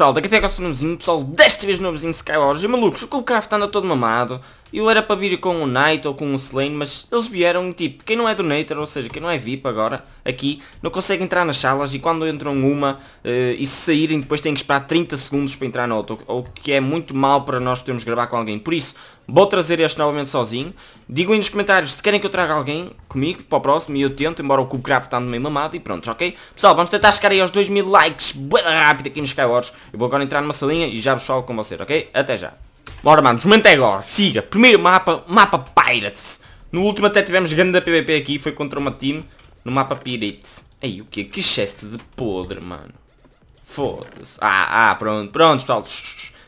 pessoal, daqui até agora o nomezinho, pessoal, desta vez nomezinho Skywars e malucos, o Craft anda todo mamado eu era para vir com um Knight ou com um Slane, mas eles vieram e tipo, quem não é Donator, ou seja, quem não é VIP agora, aqui, não consegue entrar nas salas e quando entram uma uh, e se saírem depois têm que esperar 30 segundos para entrar na outra, o que é muito mal para nós podermos gravar com alguém. Por isso, vou trazer este novamente sozinho. Digam aí nos comentários se querem que eu traga alguém comigo para o próximo e eu tento, embora o cubo craft está meio mamado e pronto, ok? Pessoal, vamos tentar chegar aí aos 2000 likes, boa rápido aqui nos Skywars. Eu vou agora entrar numa salinha e já vos falo com vocês, ok? Até já! Bora, mano, desmenta é agora. Siga. Primeiro mapa, mapa Pirates. No último até tivemos grande PVP aqui. Foi contra uma team no mapa Pirates. Aí, o que? Que cheste de podre, mano. Foda-se. Ah, ah, pronto. Pronto, pessoal.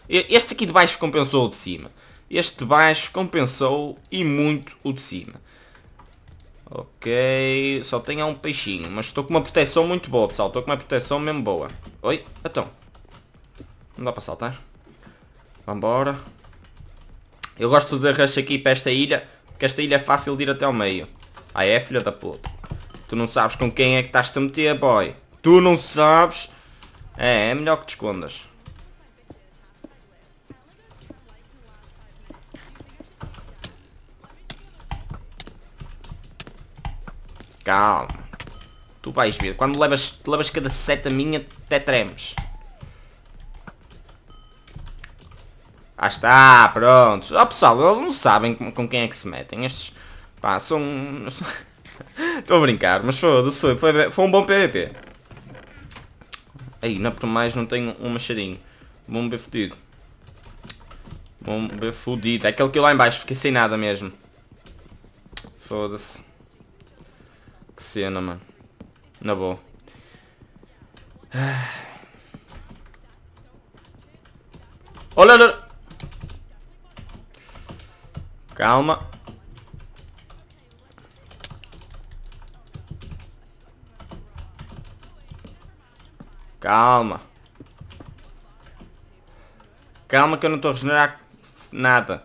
Este aqui de baixo compensou o de cima. Este de baixo compensou e muito o de cima. Ok, só tenho um peixinho, mas estou com uma proteção muito boa, pessoal. Estou com uma proteção mesmo boa. Oi, então. Não dá para saltar. Vambora. Eu gosto de rush aqui para esta ilha, porque esta ilha é fácil de ir até ao meio. Ah é, filha da puta. Tu não sabes com quem é que estás-te a meter, boy. Tu não sabes. É, é melhor que te escondas. Calma. Tu vais ver. Quando levas, levas cada seta minha, até tremes. Ah está, pronto. Ó oh, pessoal, eles não sabem com, com, quem é que se metem. Estes, pá, são... Estou a brincar, mas foda-se, foi, foi, foi um bom PVP. Aí, não por mais não tenho um machadinho. Bom B fudido. Bom B fudido. É aquele que eu lá em baixo, fiquei sem nada mesmo. Foda-se. Que cena, mano. Na boa. Olha, olha. Calma. Calma. Calma que eu não estou a regenerar nada.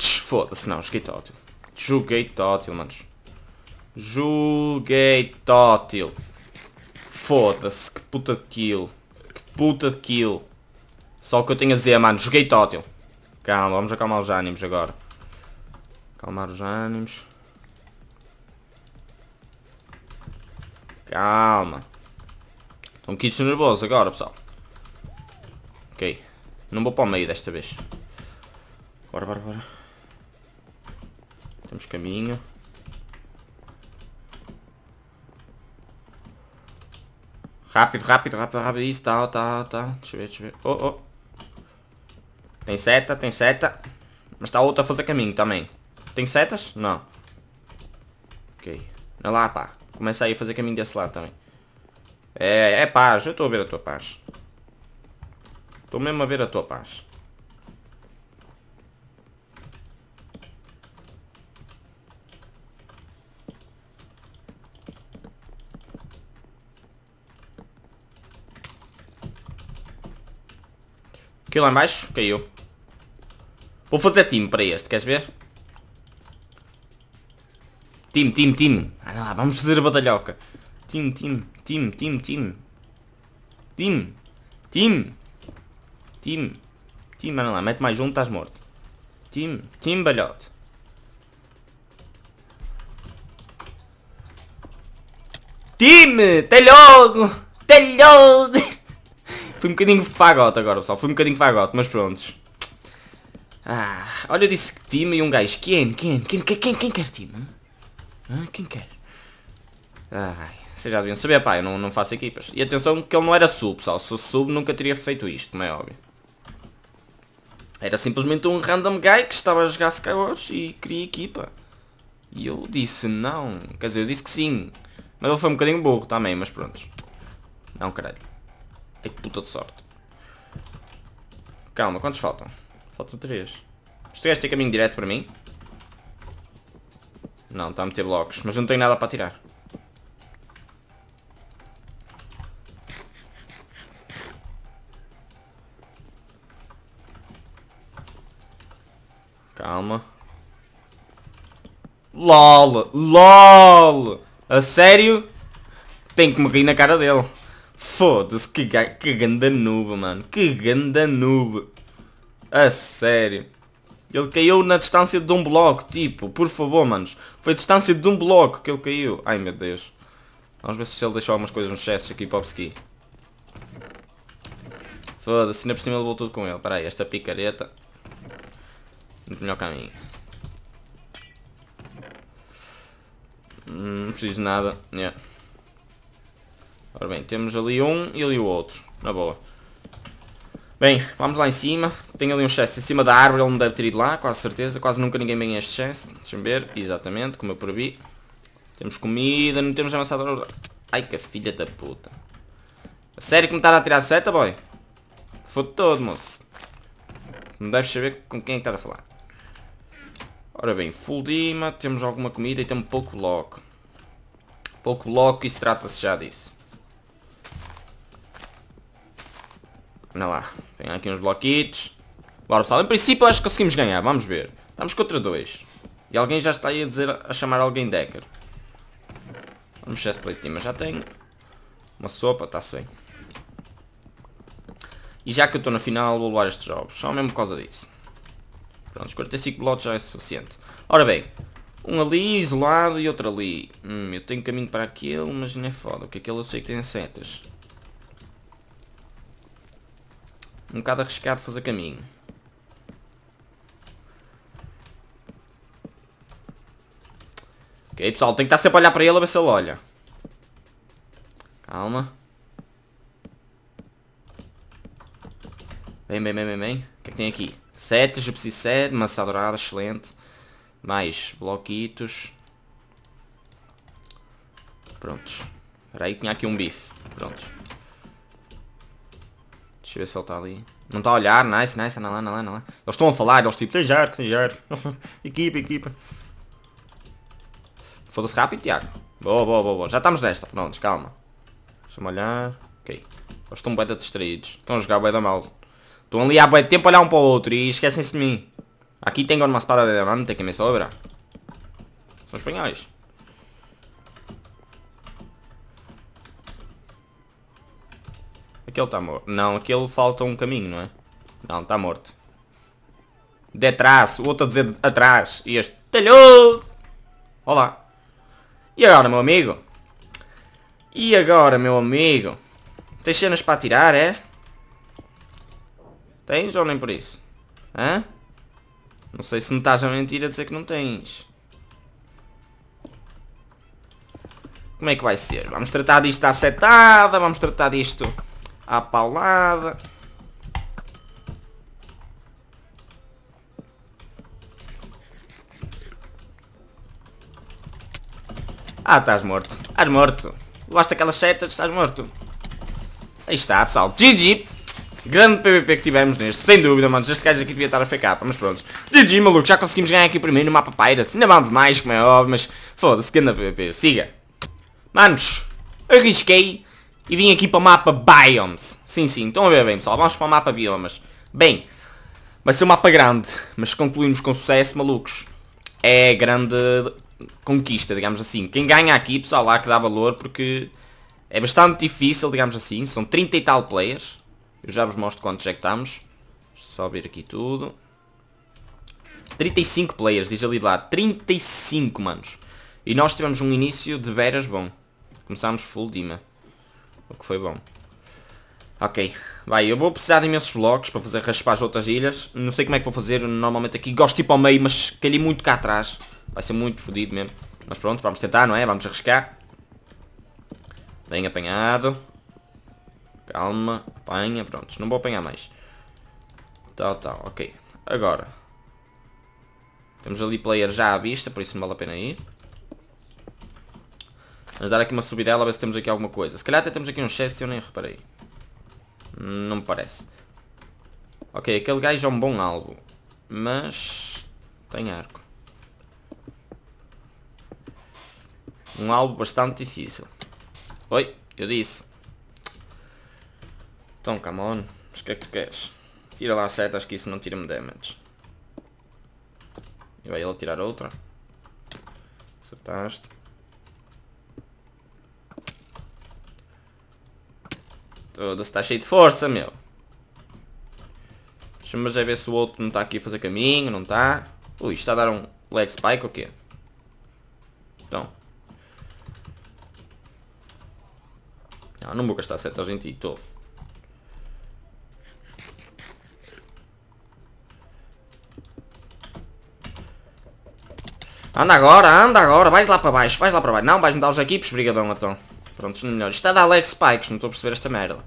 Foda-se, não. Joguei tótil. Joguei tótil, manos. Joguei tótil. Foda-se, que puta de kill. Que puta de kill. Só o que eu tenho a dizer, mano. Joguei tótil. Calma, vamos acalmar os ânimos agora. Calmar os ânimos. Calma. Estão um kits nervoso agora, pessoal. Ok. Não vou para o meio desta vez. Bora, bora, bora. Temos caminho. Rápido, rápido, rápido, rápido. Isso, tal tá, tá. Deixa eu ver, deixa eu ver. Oh, oh. Tem seta, tem seta. Mas está outra a fazer caminho também. Tem setas? Não. Ok. Olha lá, pá. Começa aí a fazer caminho desse lado também. É, é paz. Eu estou a ver a tua paz. Estou mesmo a ver a tua paz. Caiu lá embaixo? Caiu. Vou fazer time para este, queres ver? Time, time, time. Ah, Olha lá, vamos fazer a batalhoca. Time, time, time, time, time. Time, time, time, time. Anda lá, mete mais um, estás morto. Time, time, balhote. Time, até logo, até logo. Fui um bocadinho fagote agora, pessoal. Fui um bocadinho fagote, mas prontos. Ah, olha, eu disse que time e um gajo. Quem? Quem? Quem, quem, quem, quem quer time? Ah, quem quer? Ai, vocês já deviam saber, pá, eu não, não faço equipas. E atenção que ele não era sub, pessoal. Se fosse sub nunca teria feito isto, como é óbvio. Era simplesmente um random guy que estava a jogar Skywars e queria equipa. E eu disse não. Quer dizer, eu disse que sim. Mas ele foi um bocadinho burro também, mas pronto. Não, caralho. Ai, é que puta de sorte. Calma, quantos faltam? Faltam 3. Este gajo tem caminho direto para mim? Não, está a meter blocos, mas não tenho nada para tirar. Calma. LOL! LOL! A sério? Tenho que me rir na cara dele. Foda-se, que, que ganda noob, mano. Que ganda noob. A sério. Ele caiu na distância de um bloco, tipo, por favor, manos. Foi a distância de um bloco que ele caiu. Ai, meu Deus. Vamos ver se ele deixou algumas coisas nos chests aqui para o Foda-se, ainda por cima levou tudo com ele. Espera aí, esta picareta. No melhor caminho. Hum, não preciso de nada. Yeah. Ora bem, temos ali um e ali o outro. Na boa. Bem, vamos lá em cima. Tem ali um chest em cima da árvore, ele não deve ter ido lá, quase certeza. Quase nunca ninguém vem a este chest. Deixa-me ver. Exatamente, como eu previ. Temos comida, não temos avançado. Ai que filha da puta. A sério que me estás a tirar seta, boy? Foda todo, moço. Não deves saber com quem é que estás a falar. Ora bem, full dima, temos alguma comida e temos pouco bloco. Pouco bloco, se trata-se já disso. Olha lá. Tem aqui uns bloquitos. Bora pessoal, em princípio acho que conseguimos ganhar, vamos ver. Estamos contra dois. E alguém já está aí a dizer, a chamar alguém Decker. Vamos chefe mas já tenho. Uma sopa, está-se bem. E já que eu estou na final, vou levar estes jogos. Só mesmo por causa disso. Pronto, 45 blocos já é suficiente. Ora bem, um ali isolado e outro ali. Hum, eu tenho caminho para aquele, mas não é foda, porque aquele eu sei que tem setas. um bocado arriscado fazer caminho. Ok, pessoal, tem que estar sempre a olhar para ele a ver se ele olha. Calma. vem vem vem vem vem O que é que tem aqui? 7, Jupsi 7, maçã dourada, excelente. Mais bloquitos. Prontos. Espera aí, tinha aqui um bife. Prontos. Deixa eu ver se ele está ali. Não está a olhar, nice, nice, anda lá, anda lá, anda lá. Eles estão a falar, eles tipo, tem jarco, tem jarco. equipa, equipa. Foda-se rápido, Tiago. Boa, boa, boa, boa. Já estamos nesta, pronto, calma. Deixa-me olhar. Ok. Eles estão bem distraídos. Estão a jogar bem da mal. Estão ali há bem tempo a olhar um para o outro e esquecem-se de mim. aqui tem uma espada de diamante que me sobra. são espanhóis. Aquele está morto. Não, aquele falta um caminho, não é? Não, está morto. detrás o outro a dizer atrás. E este talhou! Olá. E agora, meu amigo? E agora, meu amigo? Tens cenas para tirar, é? Tens ou nem por isso? Hã? Não sei se me estás a mentir a dizer que não tens. Como é que vai ser? Vamos tratar disto à setada, vamos tratar disto a paulada. Ah, estás morto. Estás morto. Levaste aquelas setas, estás morto. Aí está, pessoal. GG. Grande PVP que tivemos neste, sem dúvida, mano. Este gajo aqui devia estar a FK, mas pronto. GG, maluco, já conseguimos ganhar aqui o primeiro no mapa Pirates. Ainda vamos mais, como é óbvio, mas foda-se, grande PVP. Siga. Manos, arrisquei, e vim aqui para o mapa Biomes. Sim, sim, estão a ver bem pessoal, vamos para o mapa Biomas. Bem, vai ser um mapa grande, mas concluímos com sucesso, malucos. É grande conquista, digamos assim. Quem ganha aqui, pessoal, lá que dá valor, porque é bastante difícil, digamos assim. São 30 e tal players. Eu já vos mostro quantos é que estamos. só abrir aqui tudo. 35 players, diz ali de lá. 35, manos. E nós tivemos um início de veras bom. Começámos full Dima. O que foi bom. Ok, vai, eu vou precisar de imensos blocos para fazer raspar as outras ilhas. Não sei como é que vou fazer, normalmente aqui gosto de ir para o meio, mas calhei muito cá atrás. Vai ser muito fodido mesmo. Mas pronto, vamos tentar, não é? Vamos arriscar. Bem apanhado. Calma, apanha, pronto, não vou apanhar mais. Tal, tá, tal, tá, ok. Agora. Temos ali player já à vista, por isso não vale a pena ir. Vamos dar aqui uma subidela a ver se temos aqui alguma coisa. Se calhar até temos aqui um chest e eu nem reparei. Não me parece. Ok, aquele gajo é um bom alvo. Mas... Tem arco. Um alvo bastante difícil. Oi, eu disse. Então, come on. Mas o que é que queres? Tira lá a seta, acho que isso não tira-me damage. E vai ele tirar outra. Acertaste. Toda se está cheio de força, meu. Deixa-me já ver se o outro não está aqui a fazer caminho, não está. Ui, está a dar um leg spike ou quê? Então. Não, não vou gastar setas em ti, estou. Anda agora, anda agora, vais lá para baixo, vais lá para baixo. Não, vais-me dar os equipes, brigadão, então. Prontos, não melhor. Isto está a dar spikes, não estou a perceber esta merda.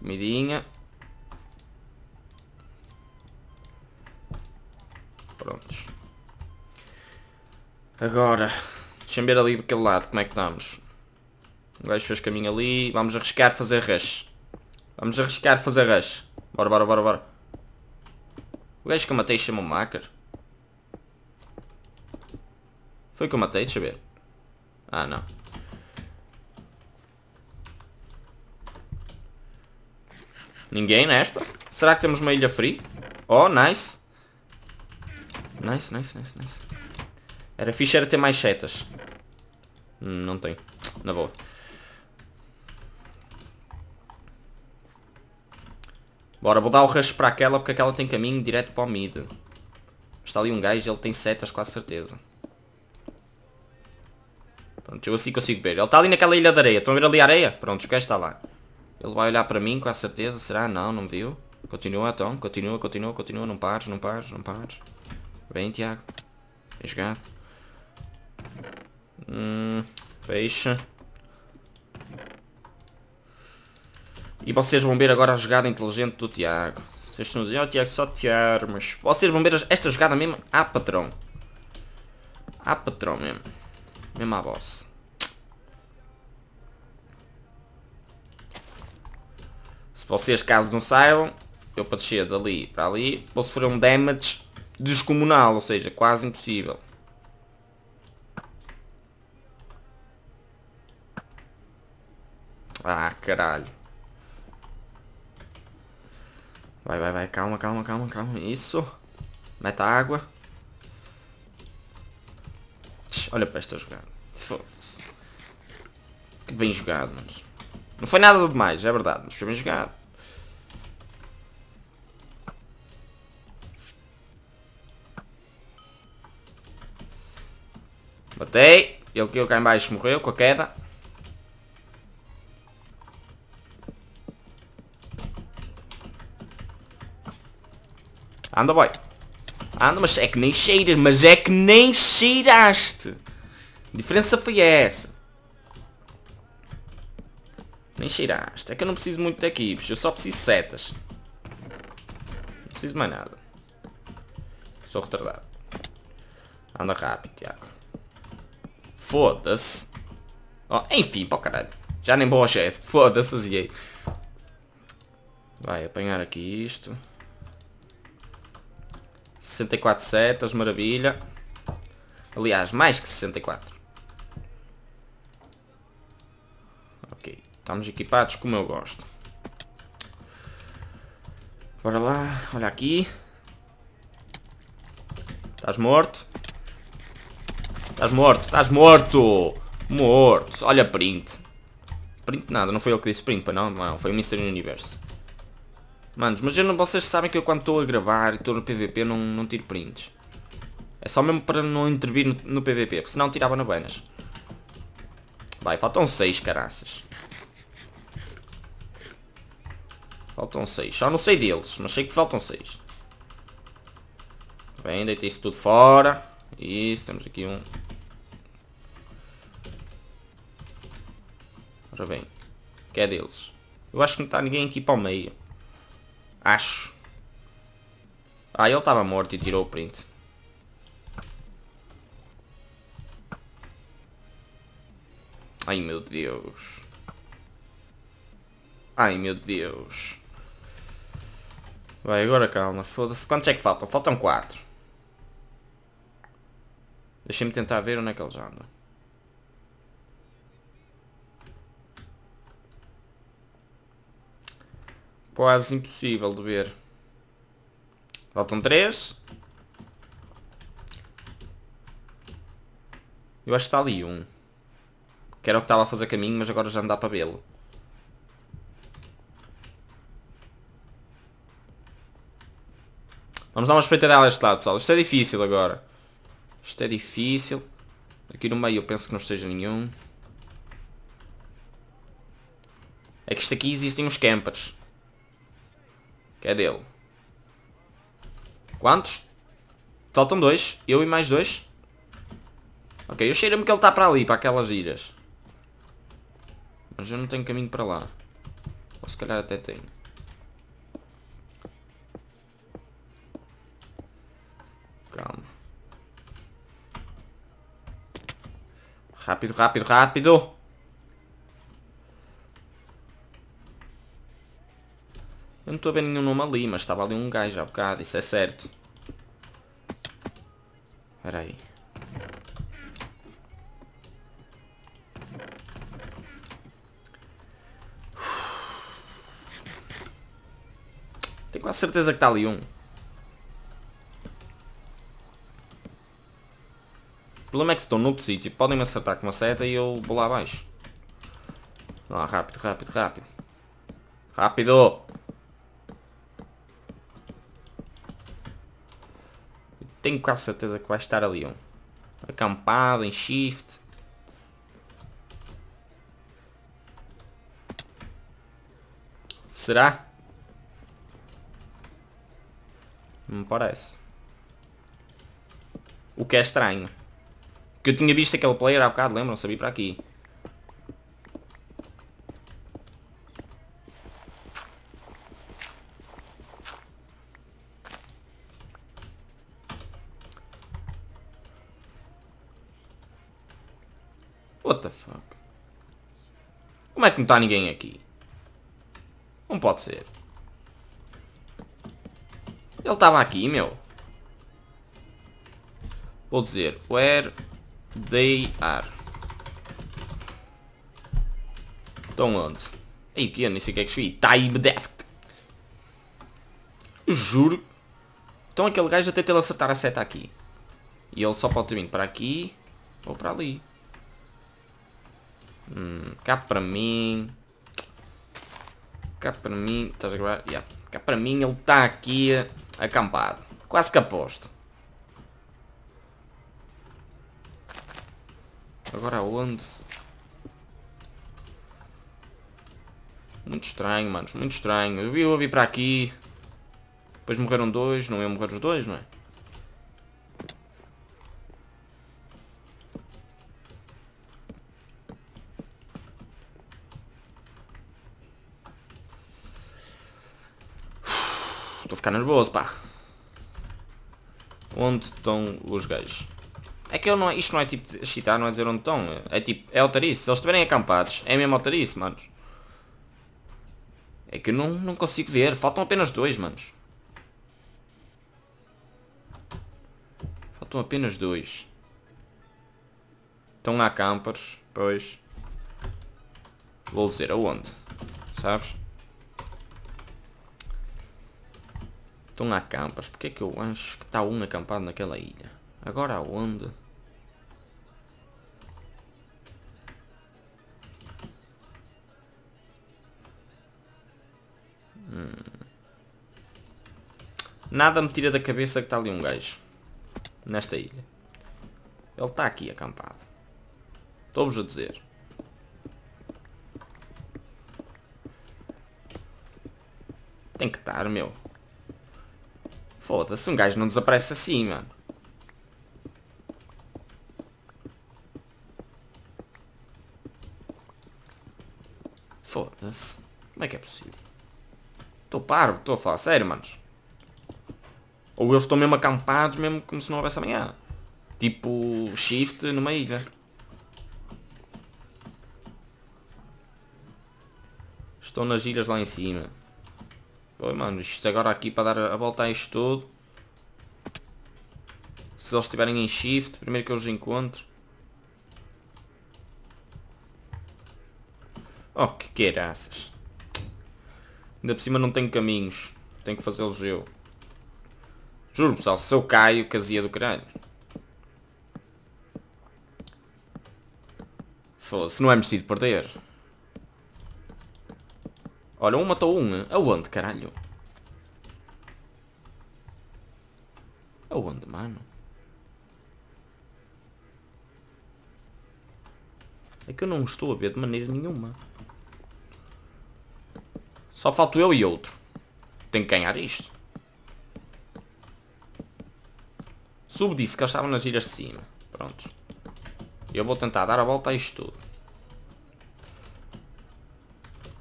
Comidinha. Prontos. Agora, deixa-me ver ali daquele lado, como é que estamos. O gajo fez caminho ali, vamos arriscar fazer rush. Vamos arriscar fazer rush. Bora, bora, bora, bora. O gajo que eu matei chama o Macker. Foi que eu matei, deixa eu ver. Ah, não. Ninguém nesta. Será que temos uma ilha free? Oh, nice. Nice, nice, nice, nice. Era fixe era ter mais setas. Hum, não tem. Na boa. Bora, vou dar o rush para aquela porque aquela tem caminho direto para o mid. Está ali um gajo ele tem setas, quase certeza. Pronto, eu assim consigo ver. Ele está ali naquela ilha de areia. Estão a ver ali a areia? Pronto, o gajo está lá. Ele vai olhar para mim com a certeza. Será? Não, não viu. Continua então. Continua, continua, continua. Não pares, não pares, não pares. Vem, Tiago. Vem jogar. Hum, peixe. E vocês vão ver agora a jogada inteligente do Tiago. Vocês estão a dizer, oh Tiago, só tirar, mas... Vocês vão ver esta jogada mesmo a patrão. A patrão mesmo. Mesmo à voz Se vocês caso não saibam, eu para descer dali para ali, vou sofrer um damage descomunal, ou seja, quase impossível. Ah, caralho. Vai, vai, vai, calma, calma, calma, calma. Isso. Meta água. Olha para esta jogada. Foda-se. Que bem jogado, mano. Não foi nada de mais, é verdade, mas foi bem jogado. Batei. Ele que cá em baixo morreu com a queda. Anda, boy. Anda, mas é que nem cheiras. Mas é que nem cheiraste. A diferença foi essa. Nem cheiraste. É que eu não preciso muito de equipes. Eu só preciso setas. Não preciso mais nada. Sou retardado. Anda rápido, Tiago. Foda-se. Oh, enfim, para o caralho. Já nem vou ao chest. É Foda-se, aziei. Vai apanhar aqui isto. 64 setas, maravilha. Aliás, mais que 64. Estamos equipados como eu gosto. Bora lá, olha aqui. Estás morto? Estás morto, estás morto! Morto, olha print. Print nada, não foi eu que disse print, não, não, foi o Mr. Universo. Manos, mas não, vocês sabem que eu quando estou a gravar e estou no PVP não, não tiro prints. É só mesmo para não intervir no, no PVP, porque senão tirava na banas. Vai, faltam 6 caraças. Faltam 6. Só não sei deles, mas sei que faltam 6. Tá bem, deitei isso tudo fora. Isso, temos aqui um. Ora bem, que é deles. Eu acho que não está ninguém aqui para o meio. Acho. Ah, ele estava morto e tirou o print. Ai meu Deus. Ai meu Deus. Vai, agora calma, foda-se. Quantos é que faltam? Faltam 4. Deixem-me tentar ver onde é que eles andam. Quase impossível de ver. Faltam 3. Eu acho que está ali um. Que era o que estava a fazer caminho, mas agora já não dá para vê-lo. Vamos dar uma espreitadela a este lado, pessoal. Isto é difícil agora. Isto é difícil. Aqui no meio eu penso que não esteja nenhum. É que isto aqui existem uns campers. Que é dele. Quantos? Faltam dois. Eu e mais dois. Ok, eu cheiro-me que ele está para ali, para aquelas ilhas. Mas eu não tenho caminho para lá. Ou se calhar até tenho. Calma. Rápido, rápido, rápido. Eu não estou a ver nenhum nome ali, mas estava ali um gajo há bocado, isso é certo. Espera aí. Tenho quase certeza que está ali um. problema é que estou noutro sítio. Podem me acertar com uma seta e eu vou lá abaixo. Lá, rápido, rápido, rápido. Rápido! Tenho quase certeza que vai estar ali um. Acampado, em shift. Será? Não me parece. O que é estranho que eu tinha visto aquele player há bocado, lembram? Sabia para aqui. What the fuck? Como é que não está ninguém aqui? Não pode ser. Ele estava aqui, meu. Vou dizer, where They are. Estão onde? Aí, que eu nem sei o que é que escrevi. Time tá Deft. Juro. Então aquele gajo até ele acertar a seta aqui. E ele só pode ter vindo para aqui ou para ali. Hum, cá para mim. Cá para mim. Estás a gravar? Yeah. Cá para mim ele está aqui eh, acampado. Quase que aposto. Agora onde Muito estranho, manos. Muito estranho. Eu eu vi para aqui. Depois morreram dois. Não iam é? morrer os dois, não é? Estou a ficar nervoso, pá. Onde estão os gajos? É que eu não, isto não é tipo de chitar, não é dizer onde estão. É tipo, é altarice. Se eles estiverem acampados, é mesmo altarice, manos. É que eu não, não consigo ver. Faltam apenas dois, manos. Faltam apenas dois. Estão lá campers, pois. Vou dizer aonde. Sabes? Estão lá campers. Porquê é que eu acho que está um acampado naquela ilha? Agora aonde? Nada me tira da cabeça que está ali um gajo. Nesta ilha. Ele está aqui acampado. Estou-vos a dizer. Tem que estar, meu. Foda-se, um gajo não desaparece assim, mano. Foda-se. Como é que é possível? Estou parvo, estou a falar sério, manos. Ou eles estão mesmo acampados, mesmo como se não houvesse amanhã. Tipo, shift numa ilha. Né? Estão nas ilhas lá em cima. Oi, mano, isto agora aqui para dar a volta a isto todo. Se eles estiverem em shift, primeiro que eu os encontro. Oh, que queiraças. Ainda por cima não tenho caminhos. Tenho que fazê-los eu. Juro pessoal, se eu caio, casia do caralho. Foda-se, não é merecido perder. Olha, um matou um. Aonde, caralho? Aonde, mano? É que eu não estou a ver de maneira nenhuma. Só falto eu e outro. Tenho que ganhar isto. Sub disse que eles estavam nas ilhas de cima. Prontos. Eu vou tentar dar a volta a isto tudo.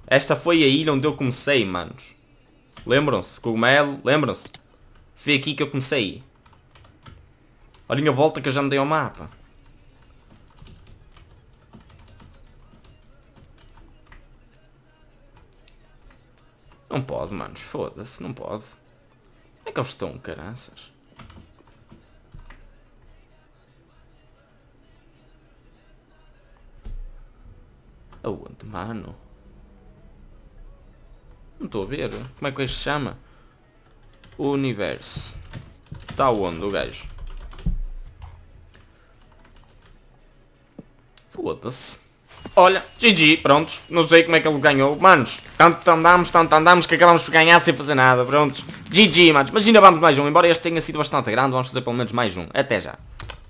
Esta foi a ilha onde eu comecei, manos. Lembram-se? Cogumelo, lembram-se? Foi aqui que eu comecei. Olhem a volta que eu já me dei ao mapa. Não pode, manos. Foda-se, não pode. Onde é que eles estão, caranças? Aonde, mano? Não estou a ver. Como é que este se chama? O universo. Está onde o gajo? Foda-se. Olha, GG, prontos. Não sei como é que ele ganhou. Manos, tanto andamos tanto andamos que acabamos por ganhar sem fazer nada. Prontos. GG, manos. Mas ainda vamos mais um. Embora este tenha sido bastante grande, vamos fazer pelo menos mais um. Até já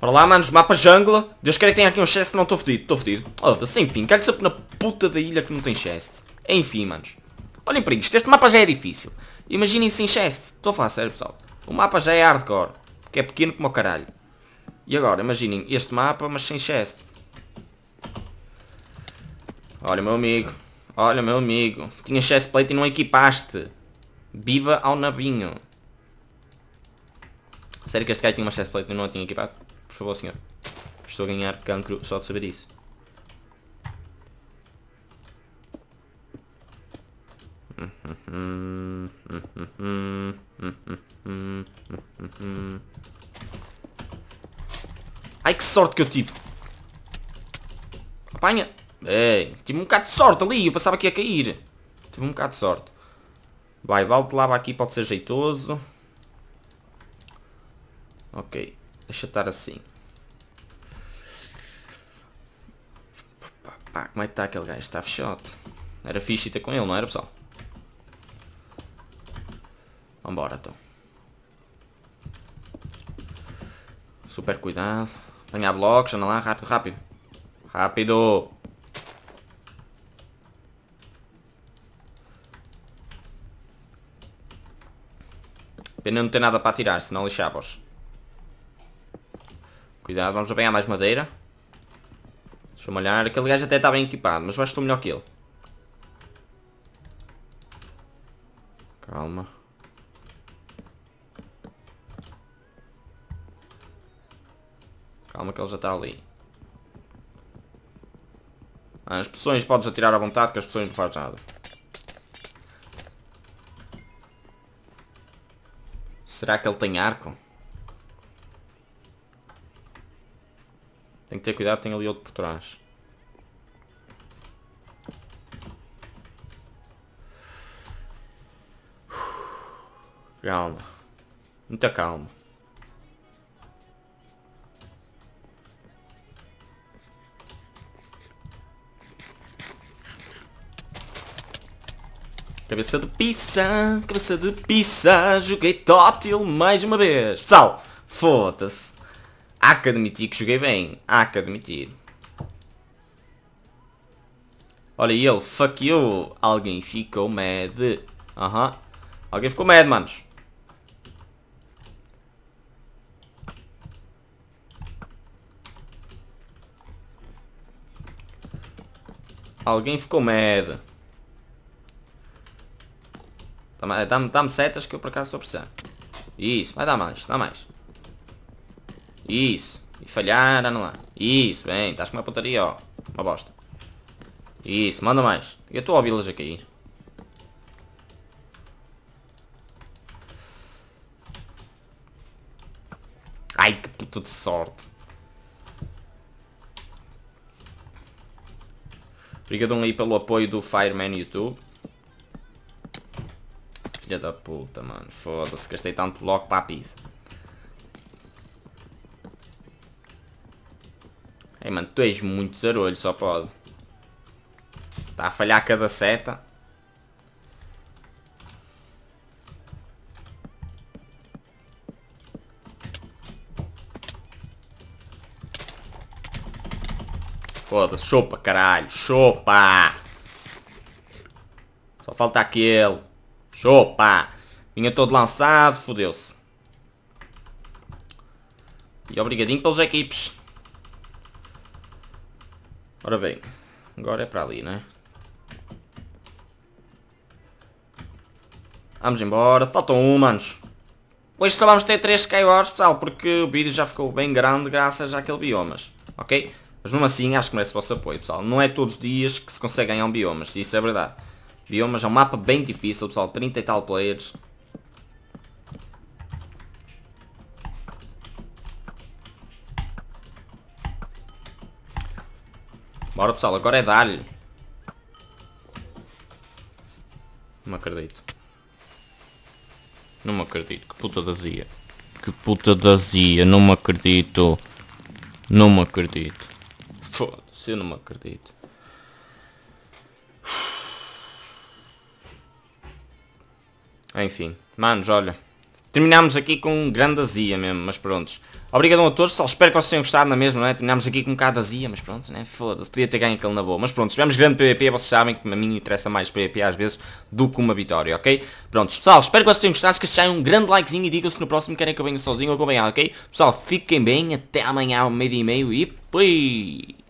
para lá, manos, mapa jungla. Deus queira que tenha aqui um chest, não estou fodido, estou fodido. olha se fim calho sempre na puta da ilha que não tem chest. Enfim, manos. Olhem para isto, este mapa já é difícil. Imaginem sem chest. Estou a falar sério, pessoal. O mapa já é hardcore, porque é pequeno como o caralho. E agora, imaginem este mapa, mas sem chest. Olha, meu amigo. Olha, meu amigo. Tinha chest plate e não equipaste. Viva ao nabinho. Sério que este gajo tinha uma chest plate e não a tinha equipado? Por favor, senhor. Estou a ganhar cancro só de saber isso. Ai que sorte que eu tive Apanha Bem, tive um bocado de sorte ali Eu pensava que ia cair Tive um bocado de sorte Vai, balde lava aqui pode ser jeitoso Ok Deixa estar assim. Como é que está aquele gajo? Está fechado. Era fixe ter com ele, não era pessoal? Vambora então. Super cuidado. Apanhar blocos, anda lá, rápido, rápido. Rápido! Pena não ter nada para tirar, senão lixava-os. Cuidado, vamos apanhar mais madeira. Deixa-me olhar. Aquele gajo até está bem equipado, mas eu acho que estou melhor que ele. Calma. Calma que ele já está ali. Ah, as poções podes atirar à vontade que as poções não faz nada. Será que ele tem arco? Tem que ter cuidado, tem ali outro por trás. Calma. Muita calma. Cabeça de pizza, cabeça de pizza, joguei tótil mais uma vez. Pessoal, foda-se. Há que admitir que joguei bem. Há que admitir. Olha, e ele, fuck you. Alguém ficou mad. Aham. Alguém ficou mad, manos. Alguém ficou mad. Tá dá-me dá, dá -me setas que eu por acaso estou a precisar. Isso, vai dar mais, dá mais. Isso. E falhar, não lá. Isso, bem. Estás com uma pontaria, ó. Uma bosta. Isso, manda mais. Eu estou ao village a cair. Ai, que puta de sorte. Obrigadão aí pelo apoio do Fireman YouTube. Filha da puta, mano. Foda-se, gastei tanto logo para a pizza. Ei, mano, tu és muito zarolho, só pode. Está a falhar cada seta. Foda-se, chupa, caralho, chupa! Só falta aquele. Chupa! Vinha todo lançado, fodeu-se. E obrigadinho pelos equipes. Ora bem, agora é para ali, né? Vamos embora, faltam um, manos. Hoje só vamos ter 3 skywars, pessoal, porque o vídeo já ficou bem grande graças àquele biomas, ok? Mas mesmo assim acho que merece o vosso apoio, pessoal. Não é todos os dias que se consegue ganhar um biomas, isso é verdade. Biomas é um mapa bem difícil, pessoal, 30 e tal players, Bora pessoal, agora é dar-lhe. Não me acredito. Não me acredito, que puta dazia. Que puta dazia, não me acredito. Não me acredito. Foda-se, eu não me acredito. Enfim, manos, olha. Terminámos aqui com um grande azia mesmo, mas prontos. Obrigadão a todos, só espero que vocês tenham gostado na é mesma, não é? Terminámos aqui com um bocado azia, mas pronto, né? Foda-se, podia ter ganho aquele na boa. Mas pronto, tivemos grande PvP, vocês sabem que a mim interessa mais PvP às vezes do que uma vitória, ok? Pronto, pessoal, espero que vocês tenham gostado, que deixem um grande likezinho e digam-se no próximo querem que eu venha sozinho ou acompanhado, ok? Pessoal, fiquem bem, até amanhã ao meio-dia e meio e fui!